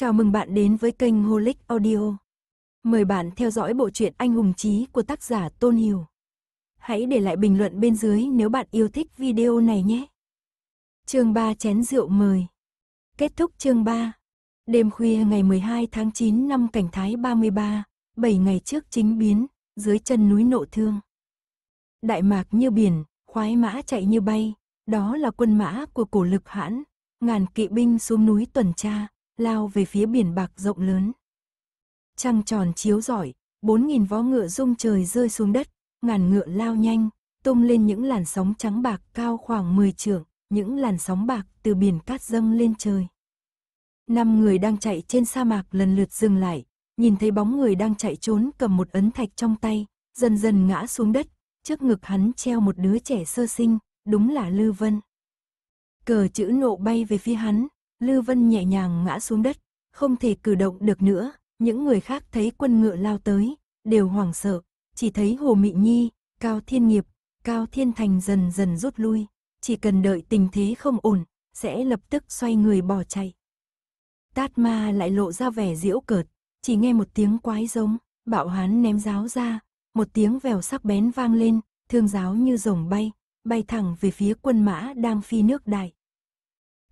Chào mừng bạn đến với kênh Holic Audio. Mời bạn theo dõi bộ truyện Anh hùng chí của tác giả Tôn Hiểu. Hãy để lại bình luận bên dưới nếu bạn yêu thích video này nhé. Chương 3 chén rượu mời. Kết thúc chương 3. Đêm khuya ngày 12 tháng 9 năm Cảnh Thái 33, 7 ngày trước chính biến, dưới chân núi Nộ Thương. Đại mạc như biển, khoái mã chạy như bay, đó là quân mã của cổ lực hãn, ngàn kỵ binh xuống núi tuần tra, lao về phía biển bạc rộng lớn. Trăng tròn chiếu rọi, bốn nghìn vó ngựa rung trời rơi xuống đất, ngàn ngựa lao nhanh, tung lên những làn sóng trắng bạc cao khoảng 10 trượng, những làn sóng bạc từ biển cát dâng lên trời. Năm người đang chạy trên sa mạc lần lượt dừng lại, nhìn thấy bóng người đang chạy trốn cầm một ấn thạch trong tay, dần dần ngã xuống đất, trước ngực hắn treo một đứa trẻ sơ sinh, đúng là Lư Vân. Cờ chữ nộ bay về phía hắn, lưu Vân nhẹ nhàng ngã xuống đất, không thể cử động được nữa, những người khác thấy quân ngựa lao tới, đều hoảng sợ, chỉ thấy Hồ Mị Nhi, Cao Thiên Nghiệp, Cao Thiên Thành dần dần rút lui, chỉ cần đợi tình thế không ổn, sẽ lập tức xoay người bỏ chạy. Tát ma lại lộ ra vẻ diễu cợt, chỉ nghe một tiếng quái giống, bạo hán ném giáo ra, một tiếng vèo sắc bén vang lên, thương giáo như rồng bay, bay thẳng về phía quân mã đang phi nước đại.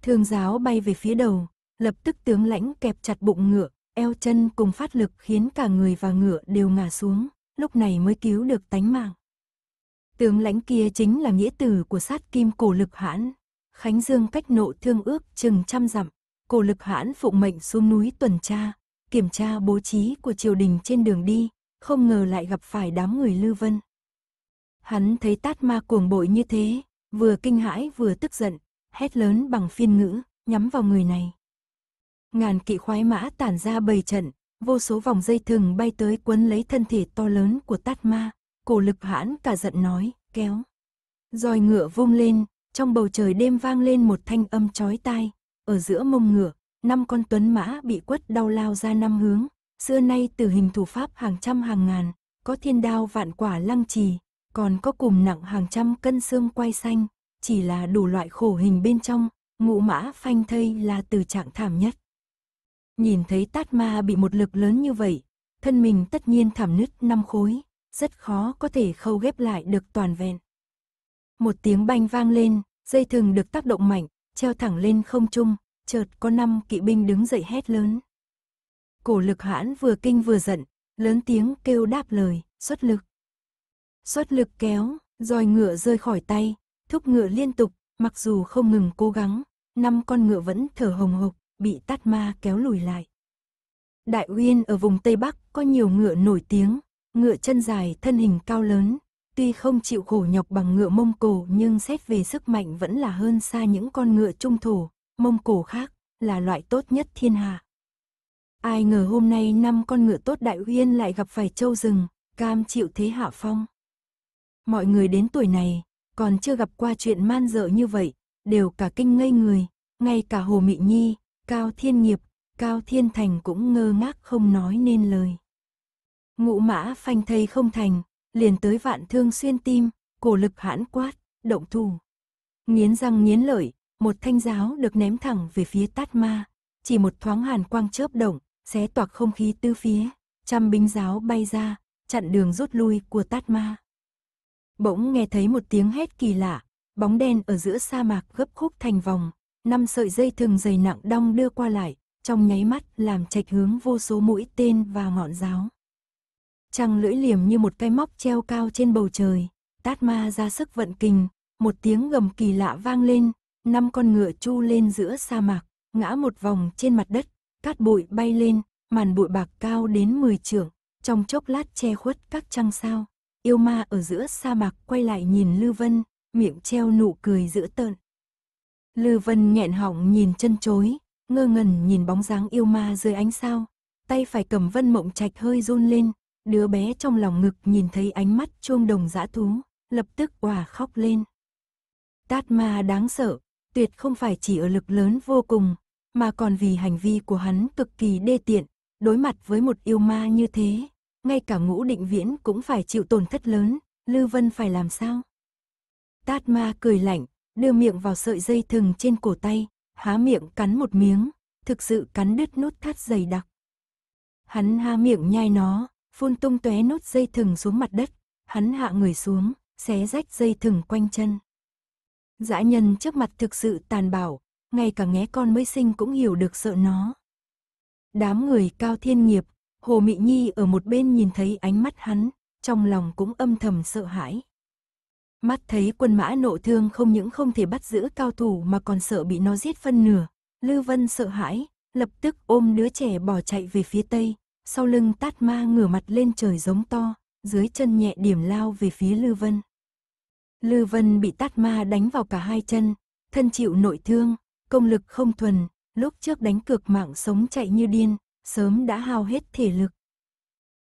Thương giáo bay về phía đầu, lập tức tướng lãnh kẹp chặt bụng ngựa, eo chân cùng phát lực khiến cả người và ngựa đều ngả xuống, lúc này mới cứu được tánh mạng. Tướng lãnh kia chính là nghĩa tử của sát kim cổ lực hãn. Khánh Dương cách nộ thương ước chừng trăm dặm, cổ lực hãn phụ mệnh xuống núi tuần tra, kiểm tra bố trí của triều đình trên đường đi, không ngờ lại gặp phải đám người lưu Vân. Hắn thấy tát ma cuồng bội như thế, vừa kinh hãi vừa tức giận, hét lớn bằng phiên ngữ, nhắm vào người này. Ngàn kỵ khoái mã tản ra bầy trận, vô số vòng dây thừng bay tới quấn lấy thân thể to lớn của tát ma, cổ lực hãn cả giận nói, kéo. Rồi ngựa vung lên, trong bầu trời đêm vang lên một thanh âm chói tai, ở giữa mông ngựa, năm con tuấn mã bị quất đau lao ra năm hướng, xưa nay từ hình thủ pháp hàng trăm hàng ngàn, có thiên đao vạn quả lăng trì, còn có cùng nặng hàng trăm cân xương quay xanh, chỉ là đủ loại khổ hình bên trong, ngũ mã phanh thây là từ trạng thảm nhất. Nhìn thấy tát ma bị một lực lớn như vậy, thân mình tất nhiên thảm nứt năm khối, rất khó có thể khâu ghép lại được toàn vẹn. Một tiếng banh vang lên, dây thừng được tác động mạnh, treo thẳng lên không trung, chợt có năm kỵ binh đứng dậy hét lớn. Cổ lực hãn vừa kinh vừa giận, lớn tiếng kêu đáp lời, xuất lực. Xuất lực kéo, roi ngựa rơi khỏi tay, thúc ngựa liên tục, mặc dù không ngừng cố gắng, năm con ngựa vẫn thở hồng hộc, bị tát ma kéo lùi lại. Đại Uyên ở vùng Tây Bắc có nhiều ngựa nổi tiếng, ngựa chân dài thân hình cao lớn, tuy không chịu khổ nhọc bằng ngựa Mông Cổ nhưng xét về sức mạnh vẫn là hơn xa những con ngựa trung thổ, Mông Cổ khác, là loại tốt nhất thiên hạ. Ai ngờ hôm nay năm con ngựa tốt Đại Uyên lại gặp phải châu rừng, cam chịu thế hạ phong. Mọi người đến tuổi này, còn chưa gặp qua chuyện man dợ như vậy, đều cả kinh ngây người, ngay cả Hồ Mị Nhi, Cao Thiên Nghiệp, Cao Thiên Thành cũng ngơ ngác không nói nên lời. Ngũ mã phanh thây không thành, liền tới vạn thương xuyên tim, cổ lực hãn quát, động thủ. Nghiến răng nghiến lợi, một thanh giáo được ném thẳng về phía tát ma, chỉ một thoáng hàn quang chớp động, xé toạc không khí tư phía, trăm binh giáo bay ra, chặn đường rút lui của tát ma. Bỗng nghe thấy một tiếng hét kỳ lạ, bóng đen ở giữa sa mạc gấp khúc thành vòng, năm sợi dây thừng dày nặng đong đưa qua lại, trong nháy mắt làm trạch hướng vô số mũi tên và ngọn giáo. Trăng lưỡi liềm như một cái móc treo cao trên bầu trời, tát ma ra sức vận kình, một tiếng gầm kỳ lạ vang lên, năm con ngựa chu lên giữa sa mạc, ngã một vòng trên mặt đất, cát bụi bay lên, màn bụi bạc cao đến 10 trượng, trong chốc lát che khuất các trăng sao yêu ma ở giữa sa mạc quay lại nhìn Lư Vân, miệng treo nụ cười giữa tợn. Lư Vân nghẹn họng nhìn chân chối, ngơ ngẩn nhìn bóng dáng yêu ma dưới ánh sao, tay phải cầm Vân Mộng Trạch hơi run lên, đứa bé trong lòng ngực nhìn thấy ánh mắt chuông đồng dã thú, lập tức òa khóc lên. Tát ma đáng sợ, tuyệt không phải chỉ ở lực lớn vô cùng, mà còn vì hành vi của hắn cực kỳ đê tiện, đối mặt với một yêu ma như thế, ngay cả ngũ định viễn cũng phải chịu tổn thất lớn, Lưu Vân phải làm sao? Tát ma cười lạnh, đưa miệng vào sợi dây thừng trên cổ tay, há miệng cắn một miếng, thực sự cắn đứt nút thắt dày đặc. Hắn há miệng nhai nó, phun tung tóe nút dây thừng xuống mặt đất, hắn hạ người xuống, xé rách dây thừng quanh chân. Dã nhân trước mặt thực sự tàn bạo, ngay cả ngé con mới sinh cũng hiểu được sợ nó. Đám người cao thiên nghiệp Hồ Mị Nhi ở một bên nhìn thấy ánh mắt hắn, trong lòng cũng âm thầm sợ hãi. Mắt thấy quân mã nộ thương không những không thể bắt giữ cao thủ mà còn sợ bị nó giết phân nửa. Lưu Vân sợ hãi, lập tức ôm đứa trẻ bỏ chạy về phía tây, sau lưng tát ma ngửa mặt lên trời giống to, dưới chân nhẹ điểm lao về phía Lưu Vân. Lưu Vân bị tát ma đánh vào cả hai chân, thân chịu nội thương, công lực không thuần, lúc trước đánh cược mạng sống chạy như điên, sớm đã hao hết thể lực.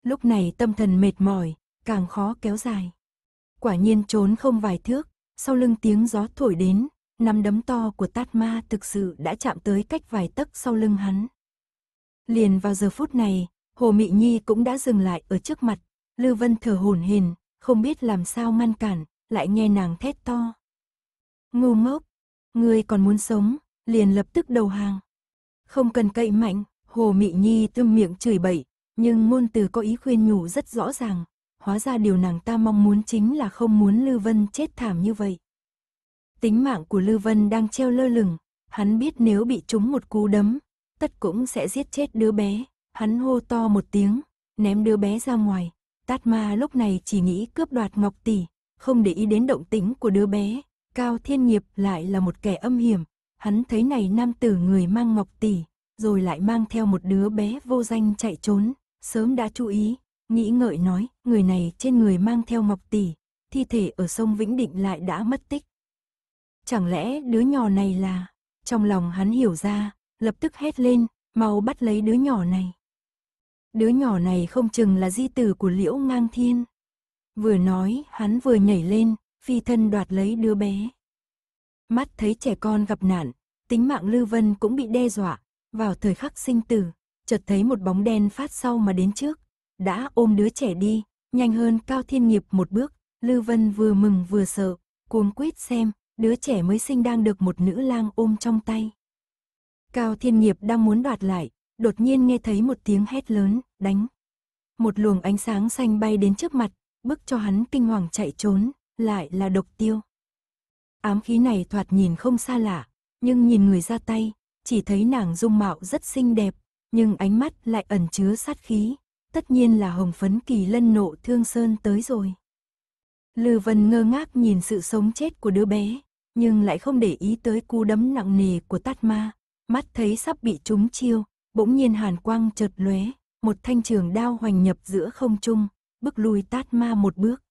Lúc này tâm thần mệt mỏi, càng khó kéo dài. Quả nhiên trốn không vài thước, sau lưng tiếng gió thổi đến, nắm đấm to của tát ma thực sự đã chạm tới cách vài tấc sau lưng hắn. Liền vào giờ phút này, Hồ Mị Nhi cũng đã dừng lại ở trước mặt, Lưu Vân thở hổn hển, không biết làm sao ngăn cản, lại nghe nàng thét to. Ngu ngốc, ngươi còn muốn sống, liền lập tức đầu hàng. Không cần cậy mạnh, Hồ Mị Nhi tương miệng chửi bậy, nhưng ngôn từ có ý khuyên nhủ rất rõ ràng, hóa ra điều nàng ta mong muốn chính là không muốn Lư Vân chết thảm như vậy. Tính mạng của Lư Vân đang treo lơ lửng, hắn biết nếu bị trúng một cú đấm, tất cũng sẽ giết chết đứa bé, hắn hô to một tiếng, ném đứa bé ra ngoài, Tát Ma lúc này chỉ nghĩ cướp đoạt Ngọc Tỷ, không để ý đến động tĩnh của đứa bé, Cao Thiên Nghiệp lại là một kẻ âm hiểm, hắn thấy này nam tử người mang Ngọc Tỷ, rồi lại mang theo một đứa bé vô danh chạy trốn, sớm đã chú ý, nghĩ ngợi nói, người này trên người mang theo ngọc tỷ, thi thể ở sông Vĩnh Định lại đã mất tích. Chẳng lẽ đứa nhỏ này là, trong lòng hắn hiểu ra, lập tức hét lên, mau bắt lấy đứa nhỏ này. Đứa nhỏ này không chừng là di tử của liễu ngang thiên. Vừa nói, hắn vừa nhảy lên, phi thân đoạt lấy đứa bé. Mắt thấy trẻ con gặp nạn, tính mạng lưu Vân cũng bị đe dọa, vào thời khắc sinh tử, chợt thấy một bóng đen phát sau mà đến trước, đã ôm đứa trẻ đi, nhanh hơn Cao Thiên Nghiệp một bước, Lư Vân vừa mừng vừa sợ, cuống quýt xem, đứa trẻ mới sinh đang được một nữ lang ôm trong tay. Cao Thiên Nghiệp đang muốn đoạt lại, đột nhiên nghe thấy một tiếng hét lớn, đánh. Một luồng ánh sáng xanh bay đến trước mặt, bức cho hắn kinh hoàng chạy trốn, lại là độc tiêu. Ám khí này thoạt nhìn không xa lạ, nhưng nhìn người ra tay, chỉ thấy nàng dung mạo rất xinh đẹp, nhưng ánh mắt lại ẩn chứa sát khí, tất nhiên là hồng phấn kỳ lân nộ thương sơn tới rồi. Lư Vân ngơ ngác nhìn sự sống chết của đứa bé, nhưng lại không để ý tới cú đấm nặng nề của tát ma, mắt thấy sắp bị trúng chiêu, bỗng nhiên hàn quang chợt lóe, một thanh trường đao hoành nhập giữa không trung, bước lui tát ma một bước.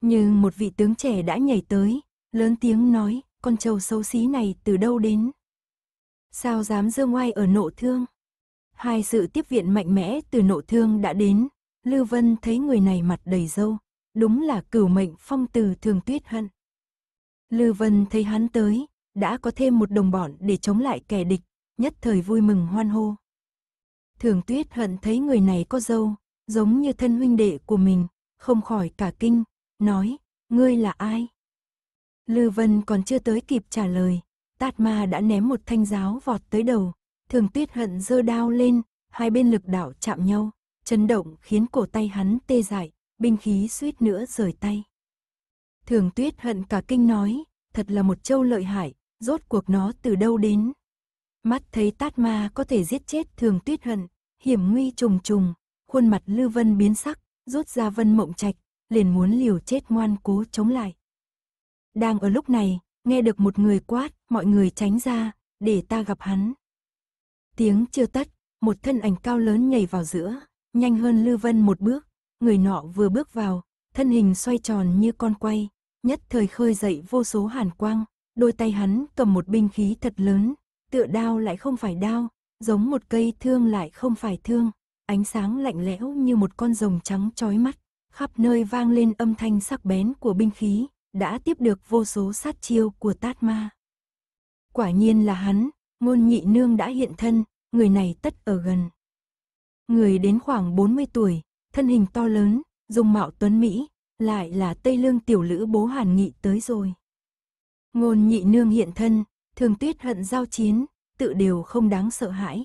Nhưng một vị tướng trẻ đã nhảy tới, lớn tiếng nói, con trâu xấu xí này từ đâu đến? Sao dám dương oai ở nộ thương? Hai sự tiếp viện mạnh mẽ từ nộ thương đã đến, Lưu Vân thấy người này mặt đầy dâu, đúng là cửu mệnh phong từ thường tuyết hận. Lưu Vân thấy hắn tới, đã có thêm một đồng bọn để chống lại kẻ địch, nhất thời vui mừng hoan hô. Thường tuyết hận thấy người này có dâu, giống như thân huynh đệ của mình, không khỏi cả kinh, nói, ngươi là ai? Lư Vân còn chưa tới kịp trả lời, Tát ma đã ném một thanh giáo vọt tới đầu, thường tuyết hận giơ đao lên, hai bên lực đảo chạm nhau, chấn động khiến cổ tay hắn tê dại, binh khí suýt nữa rời tay. Thường tuyết hận cả kinh nói, thật là một châu lợi hại, rốt cuộc nó từ đâu đến. Mắt thấy tát ma có thể giết chết thường tuyết hận, hiểm nguy trùng trùng, khuôn mặt Lư Vân biến sắc, rút ra vân mộng trạch, liền muốn liều chết ngoan cố chống lại. Đang ở lúc này, nghe được một người quát, mọi người tránh ra, để ta gặp hắn. Tiếng chưa tắt, một thân ảnh cao lớn nhảy vào giữa, nhanh hơn Lư Vân một bước, người nọ vừa bước vào, thân hình xoay tròn như con quay, nhất thời khơi dậy vô số hàn quang, đôi tay hắn cầm một binh khí thật lớn, tựa đao lại không phải đao, giống một cây thương lại không phải thương, ánh sáng lạnh lẽo như một con rồng trắng chói mắt, khắp nơi vang lên âm thanh sắc bén của binh khí, đã tiếp được vô số sát chiêu của tát ma. Quả nhiên là hắn, ngôn nhị nương đã hiện thân, người này tất ở gần. Người đến khoảng 40 tuổi, thân hình to lớn, dung mạo tuấn Mỹ, lại là Tây Lương tiểu lữ bố Hàn Nghị tới rồi. Ngôn nhị nương hiện thân, thường tuyết hận giao chiến, tự đều không đáng sợ hãi.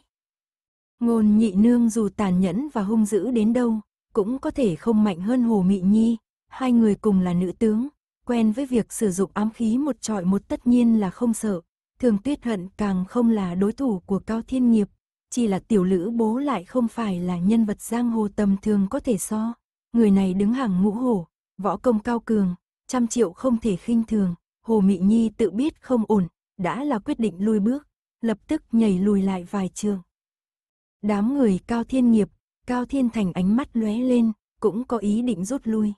Ngôn nhị nương dù tàn nhẫn và hung dữ đến đâu, cũng có thể không mạnh hơn Hồ Mị Nhi, hai người cùng là nữ tướng, quen với việc sử dụng ám khí một trọi một tất nhiên là không sợ, Thường Tuyết Hận càng không là đối thủ của Cao Thiên Nghiệp, chỉ là tiểu lữ bố lại không phải là nhân vật giang hồ tầm thường có thể so. Người này đứng hàng ngũ hổ, võ công cao cường, trăm triệu không thể khinh thường, Hồ Mị Nhi tự biết không ổn, đã là quyết định lui bước, lập tức nhảy lùi lại vài trường. Đám người Cao Thiên Nghiệp, Cao Thiên Thành ánh mắt lóe lên, cũng có ý định rút lui.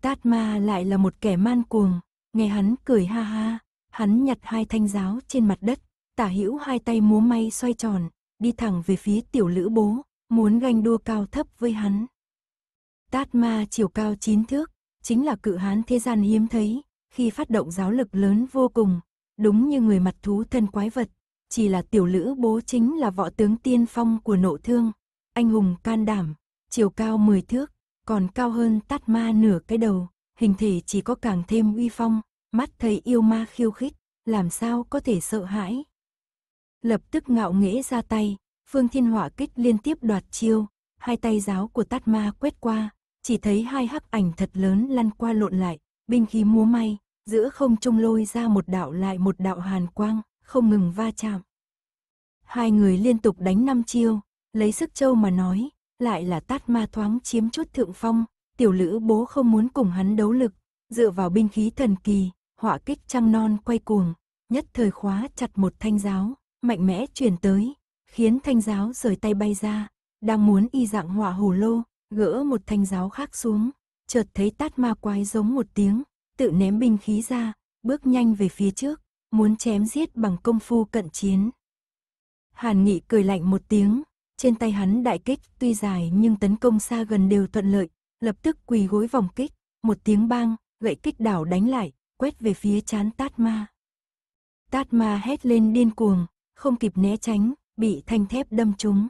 Tát Ma lại là một kẻ man cuồng, nghe hắn cười ha ha, Hắn nhặt hai thanh giáo trên mặt đất, tả hữu hai tay múa may xoay tròn, đi thẳng về phía tiểu lữ bố, muốn ganh đua cao thấp với hắn. Tát ma chiều cao chín thước, chính là cự hán thế gian hiếm thấy, khi phát động giáo lực lớn vô cùng, đúng như người mặt thú thân quái vật, chỉ là tiểu lữ bố chính là võ tướng tiên phong của nộ thương, anh hùng can đảm, chiều cao 10 thước, còn cao hơn tát ma nửa cái đầu, hình thể chỉ có càng thêm uy phong, mắt thấy yêu ma khiêu khích, làm sao có thể sợ hãi. Lập tức ngạo nghễ ra tay, Phương Thiên Hỏa kích liên tiếp đoạt chiêu, hai tay giáo của tát ma quét qua, chỉ thấy hai hắc ảnh thật lớn lăn qua lộn lại, binh khí múa may, giữa không trung lôi ra một đạo lại một đạo hàn quang, không ngừng va chạm. Hai người liên tục đánh năm chiêu, lấy sức châu mà nói, lại là tát ma thoáng chiếm chút thượng phong, tiểu lữ bố không muốn cùng hắn đấu lực, dựa vào binh khí thần kỳ, họa kích trăng non quay cuồng, nhất thời khóa chặt một thanh giáo, mạnh mẽ truyền tới, khiến thanh giáo rời tay bay ra, đang muốn y dạng họa hồ lô, gỡ một thanh giáo khác xuống, chợt thấy tát ma quái giống một tiếng, tự ném binh khí ra, bước nhanh về phía trước, muốn chém giết bằng công phu cận chiến. Hàn Nghị cười lạnh một tiếng, trên tay hắn đại kích tuy dài nhưng tấn công xa gần đều thuận lợi, lập tức quỳ gối vòng kích, một tiếng bang, gậy kích đảo đánh lại, quét về phía chán tát ma. Tát ma hét lên điên cuồng, không kịp né tránh, bị thanh thép đâm trúng.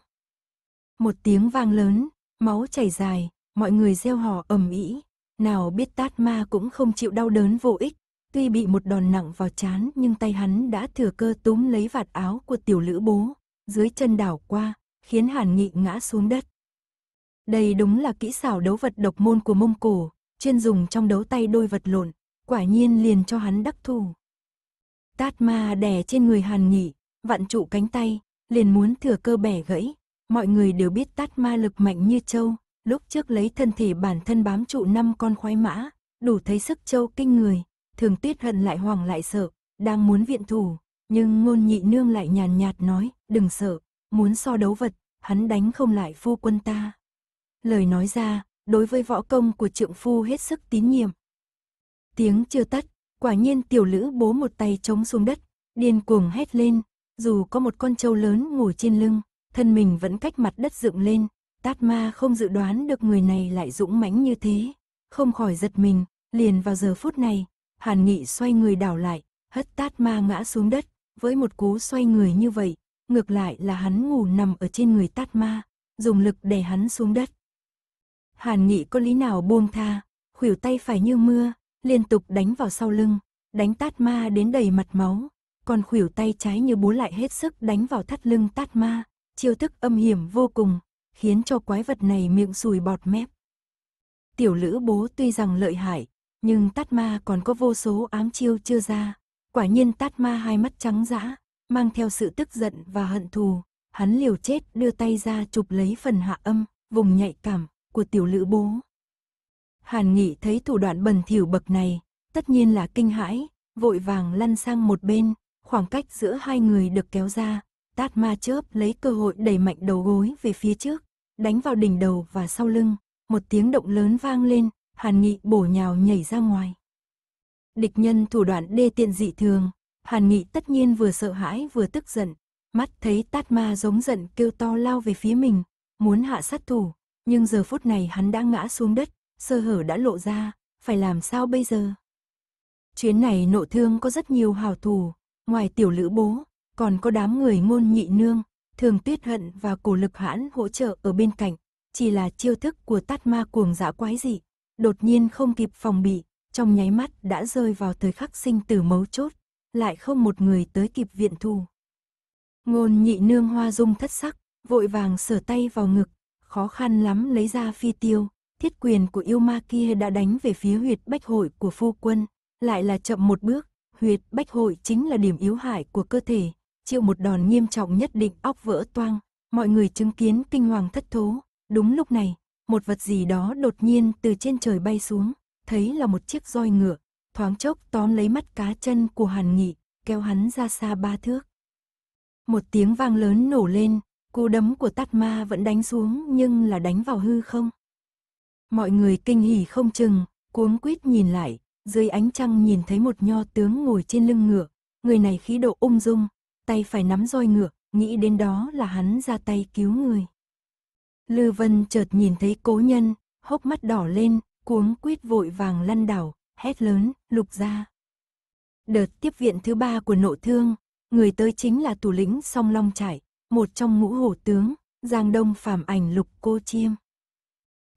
Một tiếng vang lớn, máu chảy dài, mọi người reo hò ầm ĩ. Nào biết tát ma cũng không chịu đau đớn vô ích, tuy bị một đòn nặng vào chán nhưng tay hắn đã thừa cơ túm lấy vạt áo của tiểu lữ bố, dưới chân đảo qua, khiến hàn nghị ngã xuống đất. Đây đúng là kỹ xảo đấu vật độc môn của Mông Cổ, chuyên dùng trong đấu tay đôi vật lộn, quả nhiên liền cho hắn đắc thủ. Tát ma đè trên người hàn nghị, vặn trụ cánh tay, liền muốn thừa cơ bẻ gãy. Mọi người đều biết tát ma lực mạnh như châu, lúc trước lấy thân thể bản thân bám trụ năm con khoái mã, đủ thấy sức châu kinh người, thường tuyết hận lại hoảng lại sợ, đang muốn viện thủ, nhưng ngôn nhị nương lại nhàn nhạt nói, đừng sợ, muốn so đấu vật, hắn đánh không lại phu quân ta. Lời nói ra, đối với võ công của trượng phu hết sức tín nhiệm, Tiếng chưa tắt, quả nhiên tiểu lữ bố một tay chống xuống đất, điên cuồng hét lên, dù có một con trâu lớn ngủ trên lưng, thân mình vẫn cách mặt đất dựng lên, tát ma không dự đoán được người này lại dũng mãnh như thế, không khỏi giật mình, liền vào giờ phút này, hàn nghị xoay người đảo lại, hất tát ma ngã xuống đất, với một cú xoay người như vậy, ngược lại là hắn ngủ nằm ở trên người tát ma, dùng lực đè hắn xuống đất. Hàn nghị có lý nào buông tha, khuỷu tay phải như mưa, liên tục đánh vào sau lưng, đánh tát ma đến đầy mặt máu, còn khuỷu tay trái như búa lại hết sức đánh vào thắt lưng tát ma, chiêu thức âm hiểm vô cùng, khiến cho quái vật này miệng sùi bọt mép. Tiểu lữ bố tuy rằng lợi hại, nhưng tát ma còn có vô số ám chiêu chưa ra, quả nhiên tát ma hai mắt trắng dã, mang theo sự tức giận và hận thù, hắn liều chết đưa tay ra chụp lấy phần hạ âm, vùng nhạy cảm của tiểu lữ bố. Hàn Nghị thấy thủ đoạn bẩn thỉu bậc này, tất nhiên là kinh hãi, vội vàng lăn sang một bên, khoảng cách giữa hai người được kéo ra, tát ma chớp lấy cơ hội đẩy mạnh đầu gối về phía trước, đánh vào đỉnh đầu và sau lưng, một tiếng động lớn vang lên, Hàn Nghị bổ nhào nhảy ra ngoài. Địch nhân thủ đoạn đê tiện dị thường, Hàn Nghị tất nhiên vừa sợ hãi vừa tức giận, mắt thấy tát ma giống giận kêu to lao về phía mình, muốn hạ sát thủ, nhưng giờ phút này hắn đã ngã xuống đất, sơ hở đã lộ ra, phải làm sao bây giờ? Chuyến này nộ thương có rất nhiều hào thủ, ngoài tiểu lữ bố, còn có đám người ngôn nhị nương, thường tuyết hận và cổ lực hãn hỗ trợ ở bên cạnh, chỉ là chiêu thức của tát ma cuồng dã quái dị, đột nhiên không kịp phòng bị, trong nháy mắt đã rơi vào thời khắc sinh tử mấu chốt, lại không một người tới kịp viện thù. Ngôn nhị nương hoa dung thất sắc, vội vàng sửa tay vào ngực, khó khăn lắm lấy ra phi tiêu, thiết quyền của yêu ma kia đã đánh về phía huyệt bách hội của phu quân, lại là chậm một bước, huyệt bách hội chính là điểm yếu hại của cơ thể, chịu một đòn nghiêm trọng nhất định óc vỡ toang, mọi người chứng kiến kinh hoàng thất thố, đúng lúc này, một vật gì đó đột nhiên từ trên trời bay xuống, thấy là một chiếc roi ngựa, thoáng chốc tóm lấy mắt cá chân của Hàn Nghị, kéo hắn ra xa ba thước. Một tiếng vang lớn nổ lên, cú đấm của tát ma vẫn đánh xuống nhưng là đánh vào hư không. Mọi người kinh hỉ không chừng, cuống quýt nhìn lại, dưới ánh trăng nhìn thấy một nho tướng ngồi trên lưng ngựa, người này khí độ ung dung, tay phải nắm roi ngựa, nghĩ đến đó là hắn ra tay cứu người. Lư Vân chợt nhìn thấy cố nhân, hốc mắt đỏ lên, cuống quýt vội vàng lăn đảo, hét lớn, lục ra. Đợt tiếp viện thứ ba của nộ thương, người tới chính là tù lĩnh song long trải, một trong ngũ hổ tướng, giang đông phàm ảnh lục cô chiêm.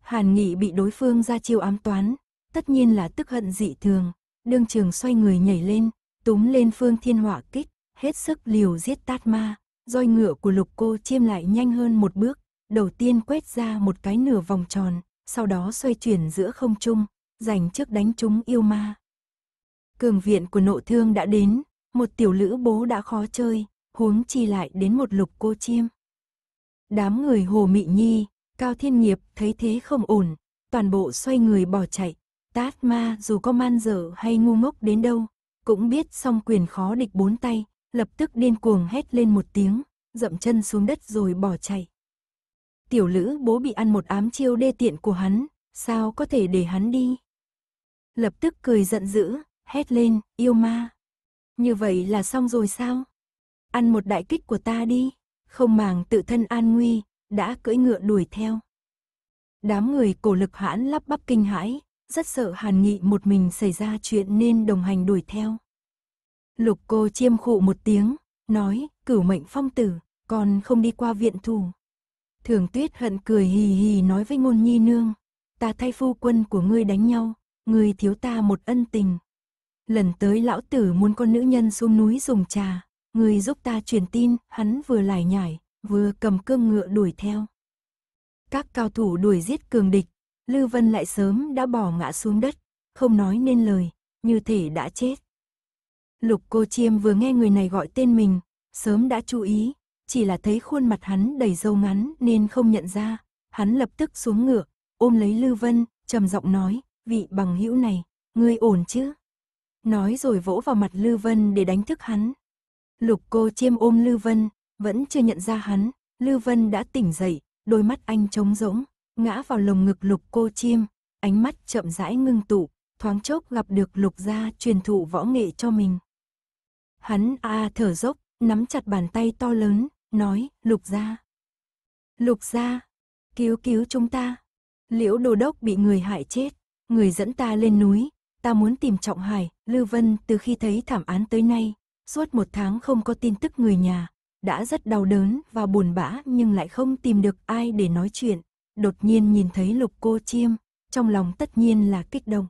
Hàn Nghị bị đối phương ra chiêu ám toán, tất nhiên là tức hận dị thường, đương trường xoay người nhảy lên, túm lên phương thiên hỏa kích, hết sức liều giết tát ma, roi ngựa của lục cô chiêm lại nhanh hơn một bước, đầu tiên quét ra một cái nửa vòng tròn, sau đó xoay chuyển giữa không trung, giành trước đánh chúng yêu ma. Cường viện của nộ thương đã đến, một tiểu lữ bố đã khó chơi, huống chi lại đến một lục cô chiêm. Đám người Hồ Mị Nhi, Cao Thiên Nghiệp thấy thế không ổn, toàn bộ xoay người bỏ chạy. Tát ma dù có man dở hay ngu ngốc đến đâu, cũng biết song quyền khó địch bốn tay, lập tức điên cuồng hét lên một tiếng, dậm chân xuống đất rồi bỏ chạy. Tiểu lữ bố bị ăn một ám chiêu đê tiện của hắn, sao có thể để hắn đi? Lập tức cười giận dữ, hét lên, yêu ma. Như vậy là xong rồi sao? Ăn một đại kích của ta đi, không màng tự thân an nguy, đã cưỡi ngựa đuổi theo. Đám người cổ lực hãn lắp bắp kinh hãi, rất sợ Hàn Nghị một mình xảy ra chuyện nên đồng hành đuổi theo. Lục cô chiêm khụ một tiếng, nói, cửu mệnh phong tử, con không đi qua viện thủ. Thường tuyết hận cười hì hì nói với ngôn nhi nương, ta thay phu quân của ngươi đánh nhau, ngươi thiếu ta một ân tình. Lần tới lão tử muốn con nữ nhân xuống núi dùng trà, ngươi giúp ta truyền tin, hắn vừa lải nhải, vừa cầm cương ngựa đuổi theo. Các cao thủ đuổi giết cường địch, lưu Vân lại sớm đã bỏ ngã xuống đất, không nói nên lời, như thể đã chết. Lục cô chiêm vừa nghe người này gọi tên mình, sớm đã chú ý, chỉ là thấy khuôn mặt hắn đầy râu ngắn nên không nhận ra, hắn lập tức xuống ngựa, ôm lấy lưu Vân, trầm giọng nói, vị bằng hữu này, ngươi ổn chứ? Nói rồi vỗ vào mặt lưu Vân để đánh thức hắn. Lục cô chiêm ôm lưu Vân, vẫn chưa nhận ra hắn, Lưu Vân đã tỉnh dậy, đôi mắt anh trống rỗng, ngã vào lồng ngực lục cô chim, ánh mắt chậm rãi ngưng tụ, thoáng chốc gặp được lục gia truyền thụ võ nghệ cho mình. Hắn a thở dốc, nắm chặt bàn tay to lớn, nói, lục gia. Lục gia, cứu cứu chúng ta. Liễu đồ đốc bị người hại chết, người dẫn ta lên núi, ta muốn tìm Trọng Hải, Lưu Vân từ khi thấy thảm án tới nay, suốt một tháng không có tin tức người nhà, đã rất đau đớn và buồn bã nhưng lại không tìm được ai để nói chuyện. Đột nhiên nhìn thấy lục cô chiêm, trong lòng tất nhiên là kích động.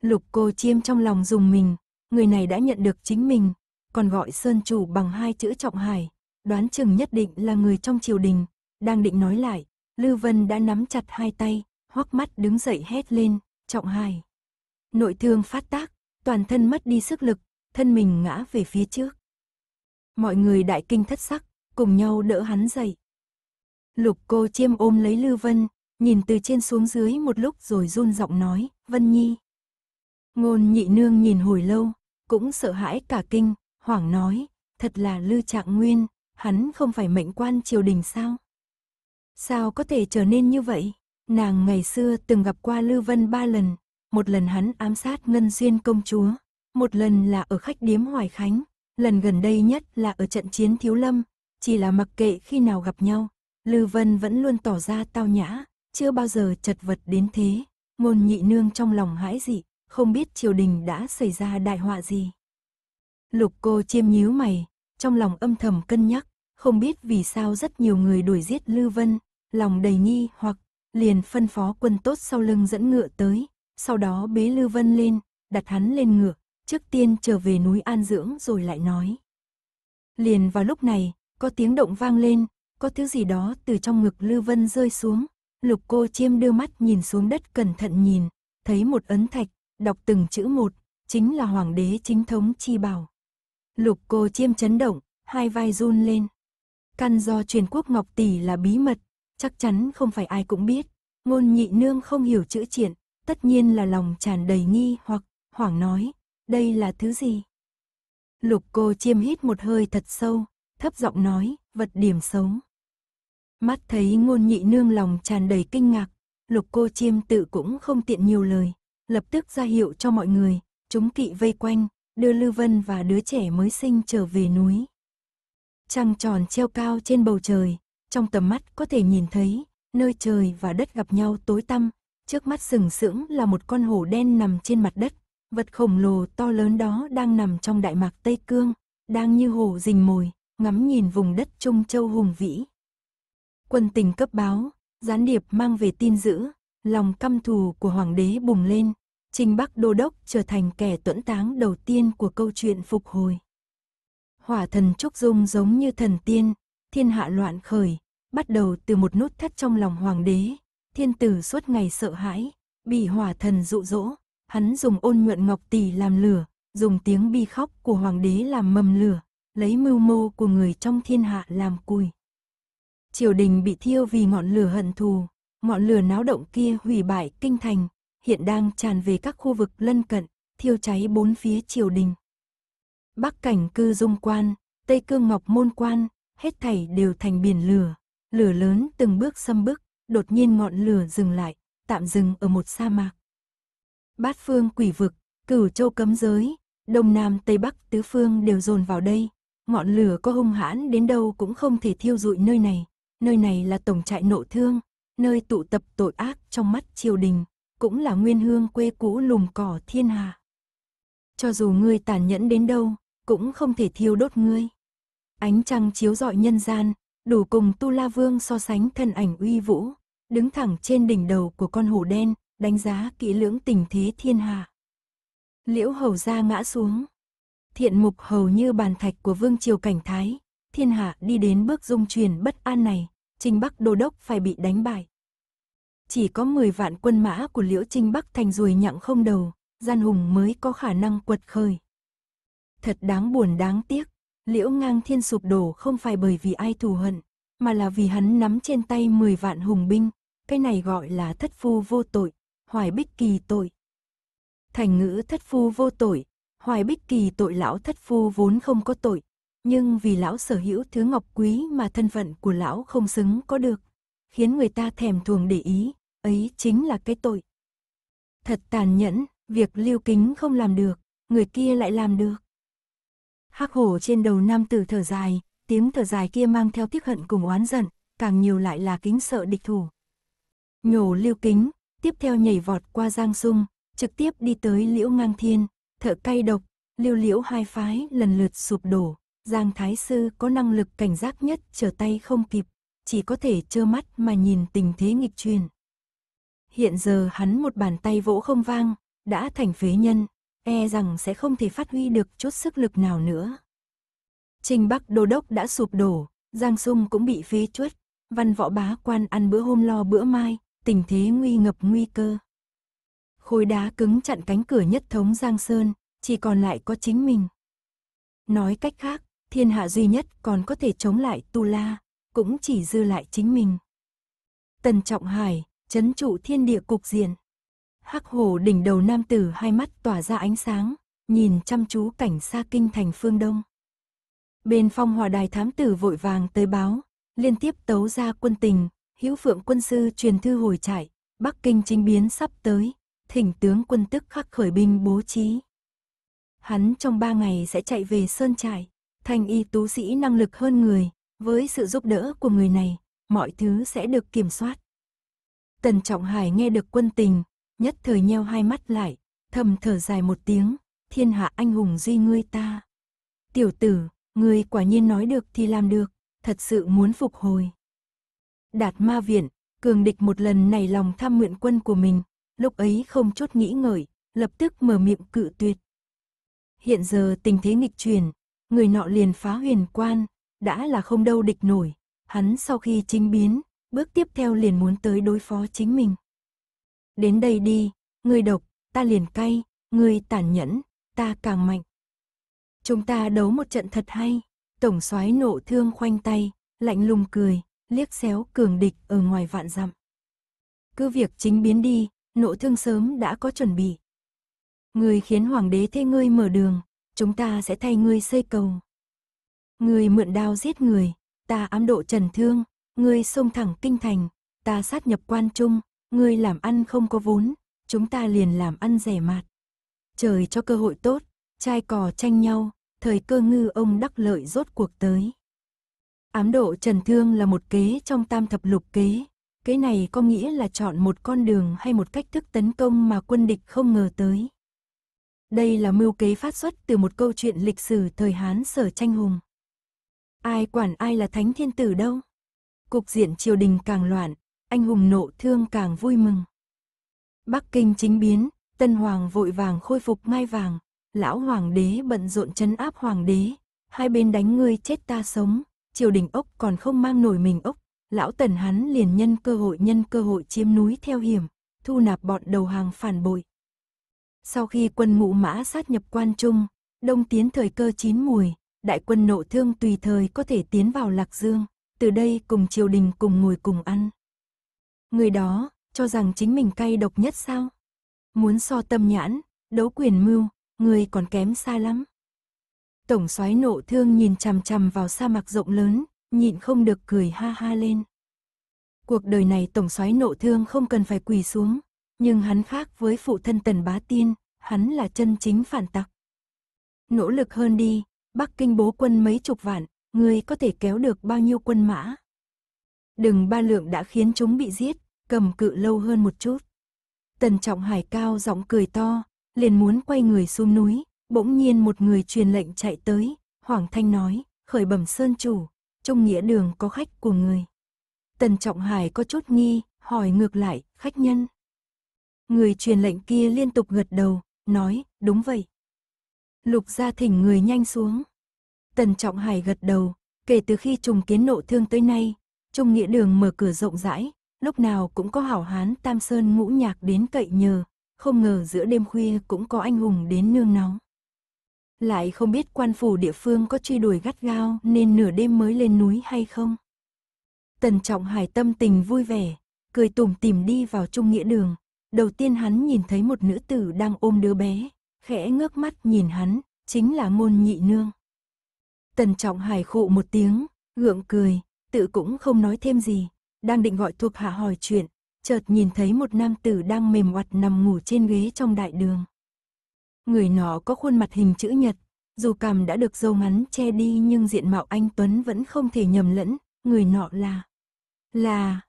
Lục cô chiêm trong lòng dùng mình, người này đã nhận được chính mình, còn gọi Sơn Chủ bằng hai chữ trọng hải, đoán chừng nhất định là người trong triều đình, đang định nói lại, lưu Vân đã nắm chặt hai tay, hoắc mắt đứng dậy hét lên, trọng hải. Nội thương phát tác, toàn thân mất đi sức lực, thân mình ngã về phía trước. Mọi người đại kinh thất sắc, cùng nhau đỡ hắn dậy. Lục cô chiêm ôm lấy Lưu Vân, nhìn từ trên xuống dưới một lúc rồi run giọng nói, Vân Nhi. Ngôn nhị nương nhìn hồi lâu, cũng sợ hãi cả kinh, hoảng nói, thật là Lưu Trạng Nguyên, hắn không phải mệnh quan triều đình sao? Sao có thể trở nên như vậy? Nàng ngày xưa từng gặp qua Lưu Vân ba lần, một lần hắn ám sát Ngân Duyên công chúa, một lần là ở khách điếm Hoài Khánh, lần gần đây nhất là ở trận chiến Thiếu Lâm, chỉ là mặc kệ khi nào gặp nhau, lưu Vân vẫn luôn tỏ ra tao nhã, chưa bao giờ chật vật đến thế. Ngôn nhị nương trong lòng hãi dị, không biết triều đình đã xảy ra đại họa gì. Lục cô chiêm nhíu mày, trong lòng âm thầm cân nhắc, không biết vì sao rất nhiều người đuổi giết lưu Vân, lòng đầy nghi hoặc liền phân phó quân tốt sau lưng dẫn ngựa tới, sau đó bế lưu Vân lên, đặt hắn lên ngựa, trước tiên trở về núi an dưỡng rồi lại nói. Liền vào lúc này, có tiếng động vang lên, có thứ gì đó từ trong ngực Lư Vân rơi xuống, lục cô chiêm đưa mắt nhìn xuống đất cẩn thận nhìn, thấy một ấn thạch, đọc từng chữ một, chính là hoàng đế chính thống chi bảo. Lục cô chiêm chấn động, hai vai run lên. Căn do truyền quốc Ngọc Tỷ là bí mật, chắc chắn không phải ai cũng biết. Ngôn nhị nương không hiểu chữ triển, tất nhiên là lòng tràn đầy nghi hoặc hoảng nói, đây là thứ gì? Lục cô chiêm hít một hơi thật sâu, thấp giọng nói, vật điểm sống. Mắt thấy ngôn nhị nương lòng tràn đầy kinh ngạc, lục cô chiêm tự cũng không tiện nhiều lời, lập tức ra hiệu cho mọi người, chúng kỵ vây quanh, đưa lưu Vân và đứa trẻ mới sinh trở về núi. Trăng tròn treo cao trên bầu trời, trong tầm mắt có thể nhìn thấy, nơi trời và đất gặp nhau tối tăm, trước mắt sừng sững là một con hổ đen nằm trên mặt đất, Vật khổng lồ to lớn đó đang nằm trong Đại Mạc Tây Cương, đang như hổ rình mồi, ngắm nhìn vùng đất Trung Châu hùng vĩ. Quân tình cấp báo, gián điệp mang về tin dữ, lòng căm thù của hoàng đế bùng lên, Trình Bắc Đô Đốc trở thành kẻ tuẫn táng đầu tiên của câu chuyện phục hồi. Hỏa thần Trúc Dung giống như thần tiên, thiên hạ loạn khởi, bắt đầu từ một nút thắt trong lòng hoàng đế, thiên tử suốt ngày sợ hãi, bị hỏa thần dụ dỗ, hắn dùng ôn nhuận ngọc tỷ làm lửa, dùng tiếng bi khóc của hoàng đế làm mầm lửa, lấy mưu mô của người trong thiên hạ làm cùi. Triều đình bị thiêu vì ngọn lửa hận thù, ngọn lửa náo động kia hủy bại kinh thành, hiện đang tràn về các khu vực lân cận, thiêu cháy bốn phía triều đình. Bắc cảnh cư dung quan, Tây cương ngọc môn quan, hết thảy đều thành biển lửa, lửa lớn từng bước xâm bức, đột nhiên ngọn lửa dừng lại, tạm dừng ở một sa mạc bát phương quỷ vực, cửu châu cấm giới, đông nam tây bắc tứ phương đều dồn vào đây. Ngọn lửa có hung hãn đến đâu cũng không thể thiêu rụi nơi này. Nơi này là tổng trại nộ thương, nơi tụ tập tội ác trong mắt triều đình, cũng là nguyên hương quê cũ lùm cỏ thiên hà. Cho dù ngươi tàn nhẫn đến đâu, cũng không thể thiêu đốt ngươi. Ánh trăng chiếu rọi nhân gian, đủ cùng Tu La Vương so sánh thân ảnh uy vũ, đứng thẳng trên đỉnh đầu của con hổ đen, đánh giá kỹ lưỡng tình thế thiên hạ. Liễu hầu ra ngã xuống. Thiện mục hầu như bàn thạch của vương triều cảnh thái, thiên hạ đi đến bước dung truyền bất an này, Trinh Bắc đô đốc phải bị đánh bại. Chỉ có 10 vạn quân mã của Liễu Trinh Bắc thành ruồi nhặng không đầu, gian hùng mới có khả năng quật khơi. Thật đáng buồn đáng tiếc, Liễu Ngang Thiên sụp đổ không phải bởi vì ai thù hận, mà là vì hắn nắm trên tay 10 vạn hùng binh, cái này gọi là thất phu vô tội hoài bích kỳ tội. Thành ngữ thất phu vô tội, hoài bích kỳ tội lão thất phu vốn không có tội, nhưng vì lão sở hữu thứ ngọc quý mà thân phận của lão không xứng có được, khiến người ta thèm thuồng để ý, ấy chính là cái tội. Thật tàn nhẫn, việc lưu kính không làm được, người kia lại làm được. Hắc hổ trên đầu nam tử thở dài, tiếng thở dài kia mang theo tiếc hận cùng oán giận, càng nhiều lại là kính sợ địch thủ. Nhổ lưu kính, tiếp theo nhảy vọt qua Giang sung trực tiếp đi tới Liễu Ngang Thiên, thợ cay độc, liêu liễu hai phái lần lượt sụp đổ. Giang Thái Sư có năng lực cảnh giác nhất trở tay không kịp, chỉ có thể trơ mắt mà nhìn tình thế nghịch truyền. Hiện giờ hắn một bàn tay vỗ không vang, đã thành phế nhân, e rằng sẽ không thể phát huy được chút sức lực nào nữa. Trình Bắc Đô Đốc đã sụp đổ, Giang Sung cũng bị phế chuất, văn võ bá quan ăn bữa hôm lo bữa mai, tình thế nguy ngập nguy cơ. Khối đá cứng chặn cánh cửa nhất thống Giang Sơn, chỉ còn lại có chính mình. Nói cách khác, thiên hạ duy nhất còn có thể chống lại Tu La, cũng chỉ dư lại chính mình. Tần Trọng Hải, chấn trụ thiên địa cục diện. Hắc hồ đỉnh đầu nam tử hai mắt tỏa ra ánh sáng, nhìn chăm chú cảnh xa kinh thành phương đông. Bên phong hòa đài thám tử vội vàng tới báo, liên tiếp tấu ra quân tình, hữu phượng quân sư truyền thư hồi trải, Bắc Kinh chính biến sắp tới, thỉnh tướng quân tức khắc khởi binh bố trí. Hắn trong ba ngày sẽ chạy về Sơn trại thành y tú sĩ năng lực hơn người, với sự giúp đỡ của người này, mọi thứ sẽ được kiểm soát. Tần Trọng Hải nghe được quân tình, nhất thời nheo hai mắt lại, thầm thở dài một tiếng, thiên hạ anh hùng duy ngươi ta. Tiểu tử, ngươi quả nhiên nói được thì làm được, thật sự muốn phục hồi đạt ma viện, cường địch một lần này lòng tham nguyện quân của mình, lúc ấy không chút nghĩ ngợi, lập tức mở miệng cự tuyệt. Hiện giờ tình thế nghịch chuyển, người nọ liền phá huyền quan, đã là không đâu địch nổi, hắn sau khi chính biến, bước tiếp theo liền muốn tới đối phó chính mình. Đến đây đi, người độc, ta liền cay, người tàn nhẫn, ta càng mạnh. Chúng ta đấu một trận thật hay, tổng soái nộ thương khoanh tay, lạnh lùng cười, liếc xéo cường địch ở ngoài vạn dặm. Cứ việc chính biến đi, nộ thương sớm đã có chuẩn bị. Người khiến hoàng đế thê ngươi mở đường, chúng ta sẽ thay ngươi xây cầu. Người mượn đao giết người, ta ám độ trần thương, ngươi xông thẳng kinh thành, ta sát nhập quan trung, ngươi làm ăn không có vốn, chúng ta liền làm ăn rẻ mạt. Trời cho cơ hội tốt, trai cò tranh nhau, thời cơ ngư ông đắc lợi rốt cuộc tới. Ám độ trần thương là một kế trong tam thập lục kế. Kế này có nghĩa là chọn một con đường hay một cách thức tấn công mà quân địch không ngờ tới. Đây là mưu kế phát xuất từ một câu chuyện lịch sử thời Hán sở tranh hùng. Ai quản ai là thánh thiên tử đâu. Cục diện triều đình càng loạn, anh hùng nộ thương càng vui mừng. Bắc Kinh chính biến, Tân Hoàng vội vàng khôi phục ngai vàng, lão hoàng đế bận rộn chấn áp hoàng đế, hai bên đánh ngươi chết ta sống, triều đình ốc còn không mang nổi mình ốc, lão tần hắn liền nhân cơ hội nhân cơ hội chiếm núi theo hiểm, thu nạp bọn đầu hàng phản bội. Sau khi quân ngũ mã sát nhập quan trung, đông tiến thời cơ chín mùi, đại quân nộ thương tùy thời có thể tiến vào Lạc Dương, từ đây cùng triều đình cùng ngồi cùng ăn. Người đó, cho rằng chính mình cay độc nhất sao? Muốn so tâm nhãn, đấu quyền mưu, người còn kém xa lắm. Tổng soái nộ thương nhìn chằm chằm vào sa mạc rộng lớn, nhịn không được cười ha ha lên. Cuộc đời này tổng soái nộ thương không cần phải quỳ xuống, nhưng hắn khác với phụ thân Tần Bá Tiên, hắn là chân chính phản tặc. Nỗ lực hơn đi, Bắc Kinh bố quân mấy chục vạn, người có thể kéo được bao nhiêu quân mã? Đừng ba lượng đã khiến chúng bị giết, cầm cự lâu hơn một chút. Tần Trọng Hải cao giọng cười to, liền muốn quay người xuống núi, Bỗng nhiên một người truyền lệnh chạy tới, Hoàng Thanh nói, khởi bẩm sơn chủ, trong nghĩa đường có khách của người. Tần Trọng Hải có chút nghi, hỏi ngược lại, khách nhân. Người truyền lệnh kia liên tục gật đầu, nói, đúng vậy. Lục gia thỉnh người nhanh xuống. Tần Trọng Hải gật đầu, kể từ khi trùng kiến nộ thương tới nay, trung nghĩa đường mở cửa rộng rãi, lúc nào cũng có hảo hán Tam Sơn ngũ nhạc đến cậy nhờ, không ngờ giữa đêm khuya cũng có anh hùng đến nương nóng lại không biết quan phủ địa phương có truy đuổi gắt gao nên nửa đêm mới lên núi hay không. Tần Trọng Hải tâm tình vui vẻ, cười tủm tìm đi vào trung nghĩa đường. Đầu tiên hắn nhìn thấy một nữ tử đang ôm đứa bé, khẽ ngước mắt nhìn hắn, chính là ngôn nhị nương. Tần Trọng Hải khụ một tiếng, gượng cười, tự cũng không nói thêm gì, đang định gọi thuộc hạ hỏi chuyện, chợt nhìn thấy một nam tử đang mềm oặt nằm ngủ trên ghế trong đại đường. Người nọ có khuôn mặt hình chữ nhật, dù cằm đã được dâu ngắn che đi nhưng diện mạo anh Tuấn vẫn không thể nhầm lẫn, người nọ là... Là...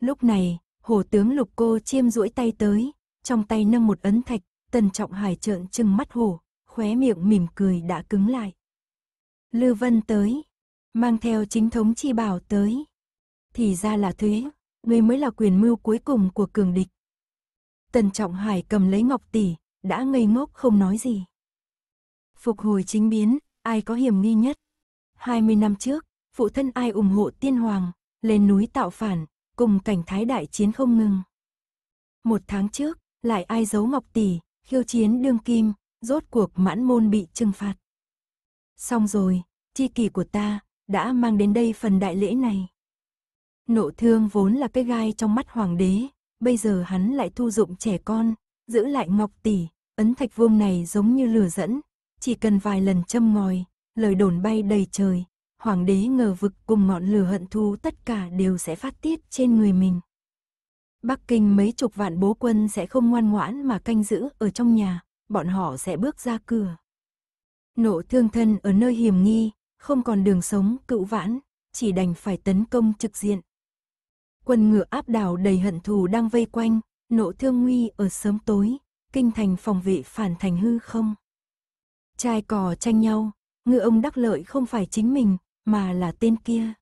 Lúc này, hổ tướng lục cô chiêm duỗi tay tới, trong tay nâng một ấn thạch, tần trọng hải trợn trừng mắt hổ, khóe miệng mỉm cười đã cứng lại. Lư Vân tới, mang theo chính thống chi bảo tới. Thì ra là thuế, người mới là quyền mưu cuối cùng của cường địch. Tần Trọng Hải cầm lấy ngọc tỷ, đã ngây ngốc không nói gì. Phục hồi chính biến, ai có hiểm nghi nhất? 20 năm trước, phụ thân ai ủng hộ tiên hoàng, lên núi tạo phản, cùng cảnh thái đại chiến không ngừng. Một tháng trước, lại ai giấu ngọc tỷ, khiêu chiến đương kim, rốt cuộc mãn môn bị trừng phạt. Xong rồi, chi kỳ của ta, đã mang đến đây phần đại lễ này. Nộ thương vốn là cái gai trong mắt hoàng đế, bây giờ hắn lại thu dụng trẻ con, giữ lại ngọc tỷ, ấn thạch vuông này giống như lửa dẫn, chỉ cần vài lần châm ngòi, lời đồn bay đầy trời, hoàng đế ngờ vực cùng ngọn lửa hận thù tất cả đều sẽ phát tiết trên người mình. Bắc Kinh mấy chục vạn bố quân sẽ không ngoan ngoãn mà canh giữ ở trong nhà, bọn họ sẽ bước ra cửa. Nộ thương thân ở nơi hiểm nghi, không còn đường sống cựu vãn, chỉ đành phải tấn công trực diện. Quân ngựa áp đảo đầy hận thù đang vây quanh, nộ thương nguy ở sớm tối, kinh thành phòng vệ phản thành hư không. Trai cò tranh nhau, ngư ông đắc lợi không phải chính mình, mà là tên kia.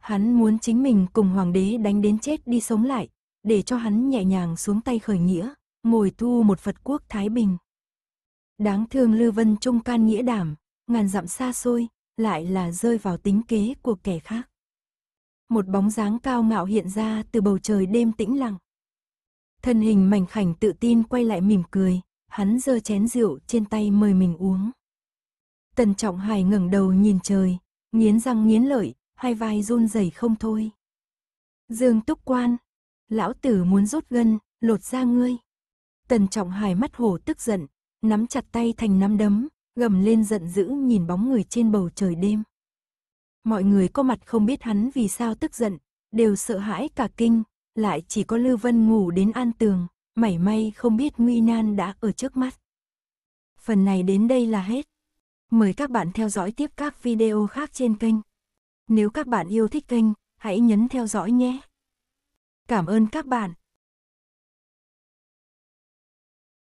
Hắn muốn chính mình cùng hoàng đế đánh đến chết đi sống lại, để cho hắn nhẹ nhàng xuống tay khởi nghĩa, ngồi thu một Phật quốc Thái Bình. Đáng thương Lư Vân Trung can nghĩa đảm, ngàn dặm xa xôi, lại là rơi vào tính kế của kẻ khác. Một bóng dáng cao ngạo hiện ra từ bầu trời đêm tĩnh lặng. Thân hình mảnh khảnh tự tin quay lại mỉm cười, hắn giơ chén rượu trên tay mời mình uống. Tần Trọng Hải ngẩng đầu nhìn trời, nghiến răng nghiến lợi, hai vai run rẩy không thôi. Dương Túc Quan, lão tử muốn rút gân, lột ra ngươi. Tần Trọng Hải mắt hổ tức giận, nắm chặt tay thành nắm đấm, gầm lên giận dữ nhìn bóng người trên bầu trời đêm. Mọi người có mặt không biết hắn vì sao tức giận, đều sợ hãi cả kinh, lại chỉ có Lư Vân ngủ đến an tường, mảy may không biết nguy nan đã ở trước mắt. Phần này đến đây là hết. Mời các bạn theo dõi tiếp các video khác trên kênh. Nếu các bạn yêu thích kênh, hãy nhấn theo dõi nhé. Cảm ơn các bạn.